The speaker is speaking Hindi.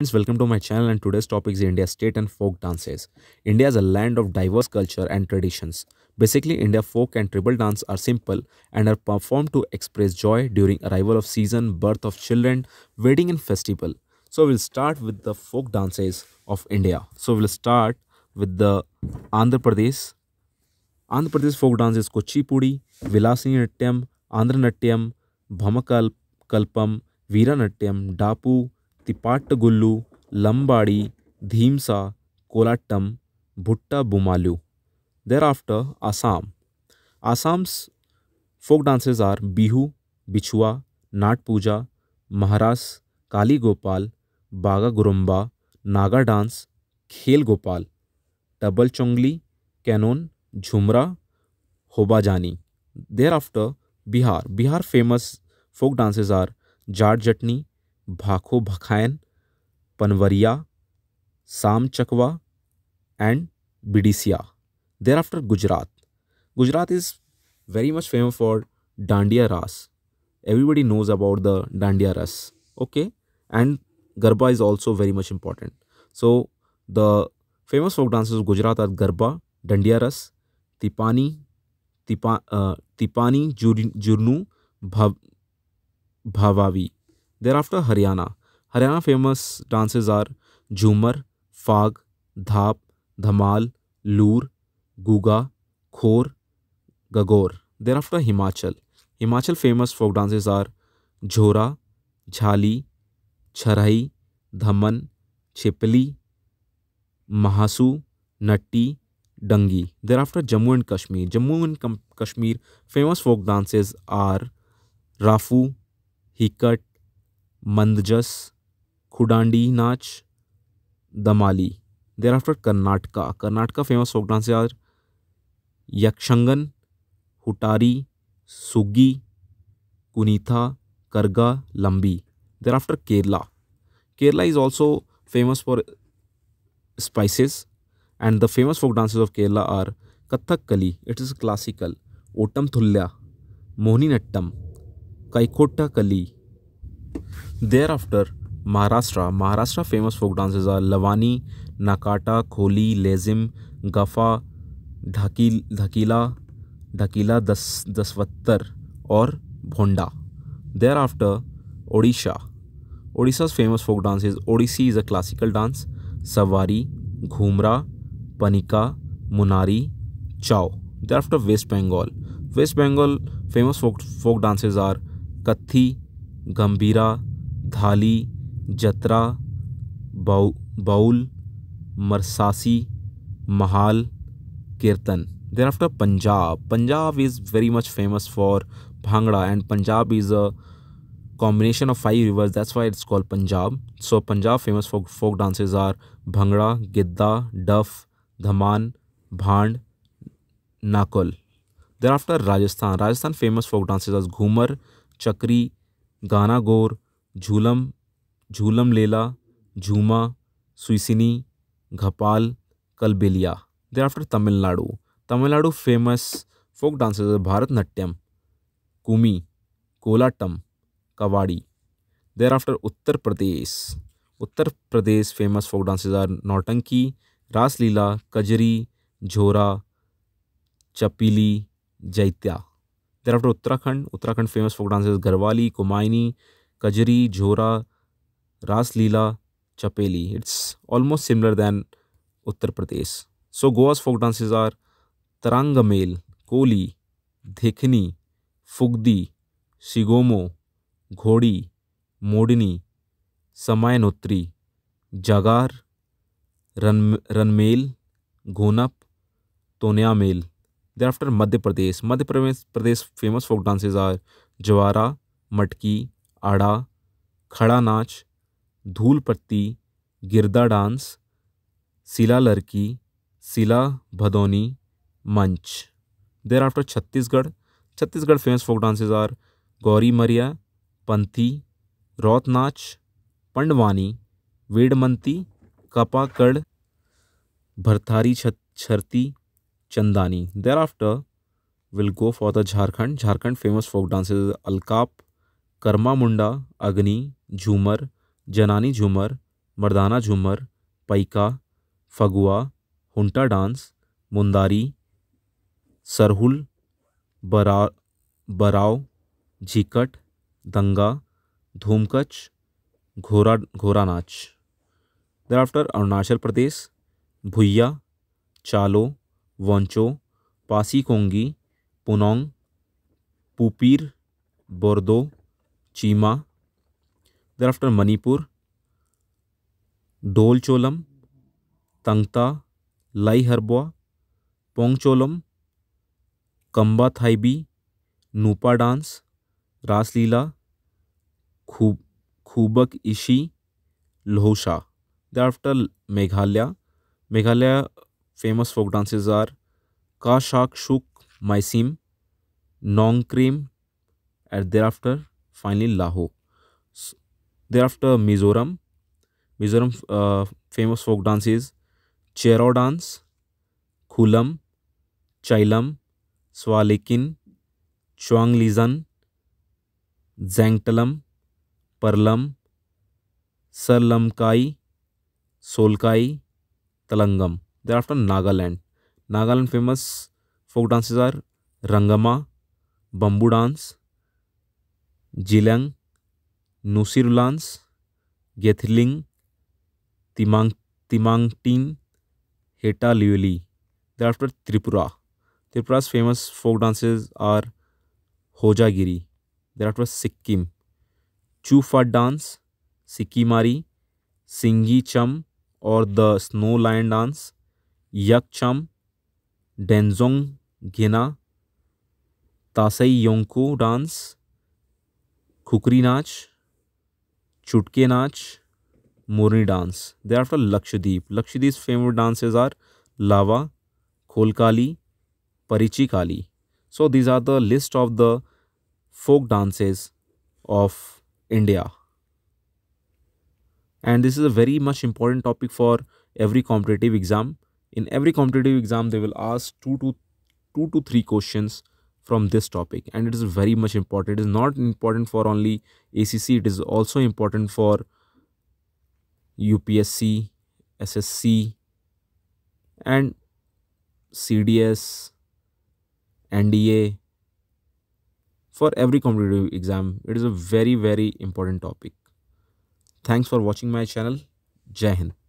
Friends, welcome to my channel and today's topic is India's state and folk dances. India is a land of diverse culture and traditions. Basically, India folk and tribal dance are simple and are performed to express joy during arrival of season, birth of children, wedding and festival. So we'll start with the folk dances of India. So we'll start with the Andhra Pradesh. Andhra Pradesh folk dance is Kuchipudi, Vilasini Natyam, Andhra Natyam, Bhamakal Kalpam, Veera Natyam, Dapu, Gullu लंबाड़ी Dhimsa Kolattam Butta Bommalu thereafter Assam Assam's folk dances are Bihu Bichhua Nat पूजा महारास काली गोपाल बागा गुरुम्बा Naga dance Khel Gopal Tabal Chongli Kanoi Jhumura Hobjanai thereafter Bihar Bihar famous folk dances are Jat Jatin Bakho Bakhain Panwariya Sama Chakwa and Bidesia thereafter Gujarat Gujarat is very much famous for Dandiya Raas everybody knows about the Dandiya Raas okay and Garba is also very much important so the famous folk dance of Gujarat are Garba Dandiya Raas Tippani Tippa Tippani Jhurnu Bhavai there after Haryana Haryana famous dances are Jhumar Phag Dhap Dhamal Loor Gugga Khor Gagor thereafter Himachal Himachal famous folk dances are Jhora Jhali Chharhi Dhaman Chhapeli Mahasu Nati Dangi thereafter Jammu and Kashmir Jammu and Kashmir famous folk dances are Rauf Hikat Mandjas Kud nach Damali thereafter Karnataka Karnataka famous folk dance are Yakshagana Huttari Suggi Kunitha Karaga Lambi thereafter Kerala Kerala is also famous for spices and the famous folk dances of Kerala are Kathakali it is classical Ottam Thullal Mohiniyattam Kaikottikali Thereafter, Maharashtra. Maharashtra famous folk dances are Lavani, Nakata, Kholi, Lezim, Gafa, Dhakil, Dhakila, Dhakila das, Dasvattar और Bhonda. Thereafter, Odisha. Odisha's famous folk dance is Odissi is a classical dance, Savari, Ghumra, Panika, Munari, Chao. Thereafter, West Bengal. West Bengal famous folk, folk dances are Kathi, गंभीरा धाली जत्रा बाउ bowl Marasi Mahal Kirtan then after Punjab Punjab is very much famous for Bhangra and Punjab is a combination of five rivers that's why it's called Punjab so Punjab famous for folk dances are Bhangra Giddha Daff Dhaman Bhand Naqal then after Rajasthan Rajasthan famous folk dances are Ghoomar Chakri Gangaur Jhulan Jhulan Leela Jhuma Suisini Ghapal Kalbeliya thereafter Tamil Nadu Tamil Nadu famous folk dances Bharatanatyam Kummi Kolattam kavadi there thereafter Uttar Pradesh Uttar Pradesh famous folk dances are Nautanki Raslila Kajri Jhora Chhapeli Jaita thereafter Uttarakhand Uttarakhand famous folk dancers Garhwali Kumaoni Kajri Jhora Raslila Chhapeli it's almost similar than Uttar Pradesh so Goa's folk dances are Tarangamel Koli Dekhni Fugdi Shigmo Ghode Modni Samainotri Jagar Ran Ranmale Ghonp Mel then after Madhya Pradesh Madhya Pradesh Pradesh famous folk dances are Jawara Matki Aada खड़ा नाच धूल पत्ती गिरदा डांस सिला लड़की Sela Bhadoni Maanch thereafter Chhattisgarh Chhattisgarh famous folk dances are Gaur Maria Panthi Raut Nacha Pandwani Vedamati Kapalik Bharthari Chhat Charti Chandani. Thereafter, we'll go for the Jharkhand. Jharkhand famous folk dances Alkap, Karma Munda, Agni, Jhumar, Janani Jhumar, Mardana Jhumar, Paika, Fagua, Hunta dance, Mundari, Sarhul, Bara, Barao, Jikat, Danga, Dhumkach, Ghora, Ghora Nach. Thereafter, Arunachal Pradesh, Bhuya, Chalo, Wancho Pasi Kongki Ponung Popir Bardo Chham thereafter Manipur Dhol Cholom Thang Ta Lai Haraoba Pung Cholom Khamba Thoibi Nupa dance Raslila Khubak Khubak Ishei Lhou Sha thereafter Meghalaya Meghalaya famous folk dances are Ka Shak Shuk Mysim, Nong Cream, and thereafter finally Lahok. So, thereafter Mizoram. Mizoram uh, famous folk dance is Chero dance, Khulam, Chailam, Swalikin, Chuanglizan, Zangtalam, Perlam, Sarlamkai, Solkai, Talangam. Thereafter Nagaland Nagaland famous folk dances are Rengma bamboo dance Zeliang Nsuirolians Gethinglim Temang Temangnetin Hetaleuli thereafter Tripura Tripura famous folk dances are Hojagiri thereafter Sikkim Chu Faat dance Sikmari Singhi Chham or the snow lion dance Yak Chham Denzong Gnenha Tashi Yangku dance Khukuri Naach Chutkey Naach Maruni dance thereafter Lakshadweep Lakshadweep famous dances are Lava Kolkali Parichakali so these are the list of the folk dances of India and this is a very much important topic for every competitive exam in every competitive exam they will ask two to two to three questions from this topic and it is very much important it is not important for only acc it is also important for upsc ssc and cds nda for every competitive exam it is a very very important topic thanks for watching my channel jai hind